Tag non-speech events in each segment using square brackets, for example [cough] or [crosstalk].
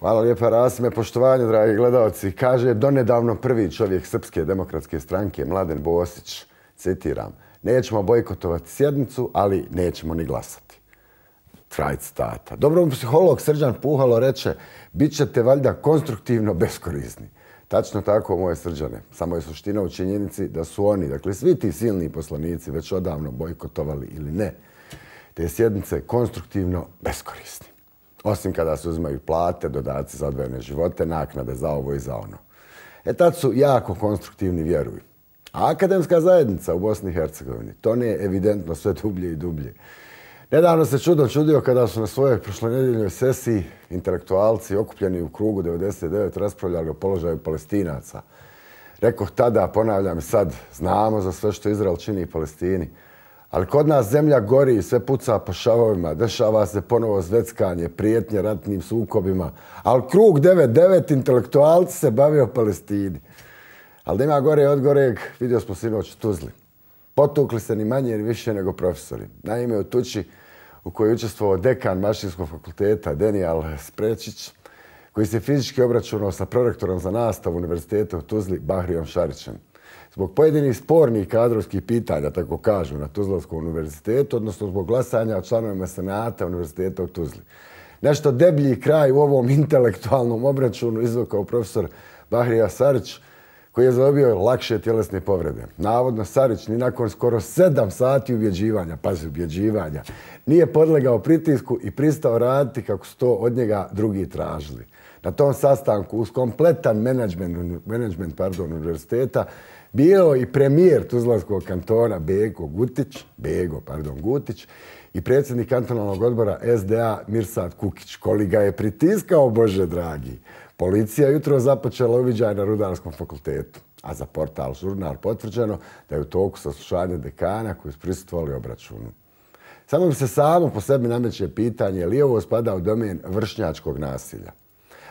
Hvala lijepa, Rasme. Poštovanje, dragi gledalci. Kaže, donedavno prvi čovjek Srpske demokratske stranke, Mladen Bosić, citiram, nećemo bojkotovati sjednicu, ali nećemo ni glasati. Traj citata. Dobrom psiholog Srđan Puhalo reče, bit ćete valjda konstruktivno beskorizni. Tačno tako, moje srđane. Samo je suština u činjenici da su oni, dakle svi ti silni poslanici, već odavno bojkotovali ili ne, te sjednice konstruktivno beskorisni. Osim kada se uzmaju plate, dodaci za odvojene živote, naknade za ovo i za ono. E tad su jako konstruktivni, vjeruju. A akademska zajednica u Bosni i Hercegovini, to ne je evidentno sve dublje i dublje. Nedavno se čudo čudio kada su na svojoj prošlonedeljnoj sesiji intelektualci okupljeni u krugu 99 raspravljali o položaju palestinaca. Rekoh tada, ponavljam sad, znamo za sve što Izrael čini i Palestini, Ali kod nas zemlja gori, sve puca po šavovima, dešava se ponovo zveckanje, prijetnje ratnim sukobima. Ali krug 9-9 intelektualci se bavi o Palestini. Ali nema gore od goreg, vidio smo sinoć Tuzli. Potukli se ni manje ni više nego profesori. Naime, u tuči u kojoj učestvovao dekan Mašinskog fakulteta, Denijal Sprečić, koji se fizički obračunao sa prorektorom za nastavu Univerziteta u Tuzli, Bahrijom Šarićem zbog pojedinih spornih kadrovskih pitanja, tako kažu, na Tuzlovskom univerzitetu, odnosno zbog glasanja o članovima senata univerziteta u Tuzli. Nešto deblji kraj u ovom [laughs] intelektualnom obračunu izvukao profesor Bahrija Sarić, koji je zadobio lakše tjelesne povrede. Navodno, Sarić ni nakon skoro sedam sati ubjeđivanja, pazi, ubjeđivanja, nije podlegao pritisku i pristao raditi kako su to od njega drugi tražili. Na tom sastanku, uz kompletan menadžment pardon, univerziteta, bio i premijer Tuzlanskog kantona Bego Gutić, Bego, pardon, Gutić, i predsjednik kantonalnog odbora SDA Mirsad Kukić, koli ga je pritiskao, Bože dragi. Policija jutro započela uviđaj na Rudarskom fakultetu, a za portal Žurnar potvrđeno da je u toku saslušanja dekana koji su pristupovali obračunu. Samo bi se samo po sebi nameće pitanje li je ovo spada u domen vršnjačkog nasilja.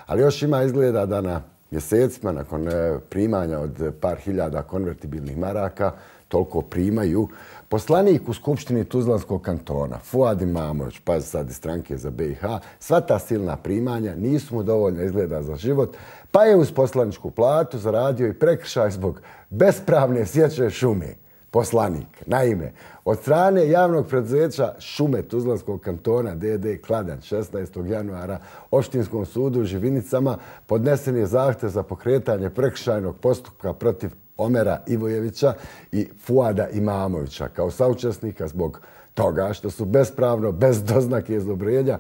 Ali još ima izgleda da na mjesecima nakon eh, primanja od par hiljada konvertibilnih maraka toliko primaju. Poslanik u Skupštini Tuzlanskog kantona, Fuad Imamović, pazi sad iz stranke za BiH, sva ta silna primanja nisu mu dovoljno izgleda za život, pa je uz poslaničku platu zaradio i prekršaj zbog bespravne sjeće šume. Poslanik, naime, od strane javnog preduzeća Šume Tuzlanskog kantona DD Kladan 16. januara opštinskom sudu u Živinicama podnesen je zahte za pokretanje prekšajnog postupka protiv Omera Ivojevića i Fuada Imamovića kao saučesnika zbog toga što su bespravno, bez doznake izobrijenja,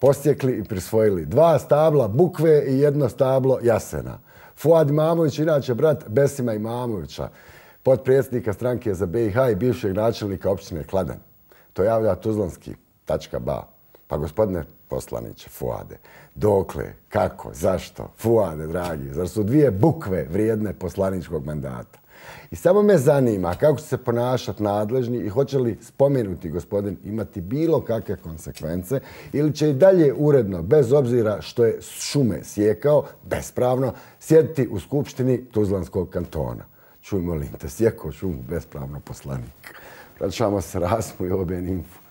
posjekli i prisvojili dva stabla bukve i jedno stablo jasena. Fuad Imamović, inače brat Besima Imamovića, podpredsjednika stranke za BiH i bivšeg načelnika općine Kladan. To javlja Tuzlanski. Tačka ba. Pa gospodine poslaniće, fuade. Dokle, kako, zašto, fuade, dragi, zar su dvije bukve vrijedne poslaničkog mandata? I samo me zanima kako će se ponašati nadležni i hoće li spomenuti gospodin imati bilo kakve konsekvence ili će i dalje uredno, bez obzira što je šume sjekao, bespravno, sjediti u skupštini Tuzlanskog kantona. Čujmo li, da sjekao šumu bespravno poslanik. Vraćamo se rasmu i obje info.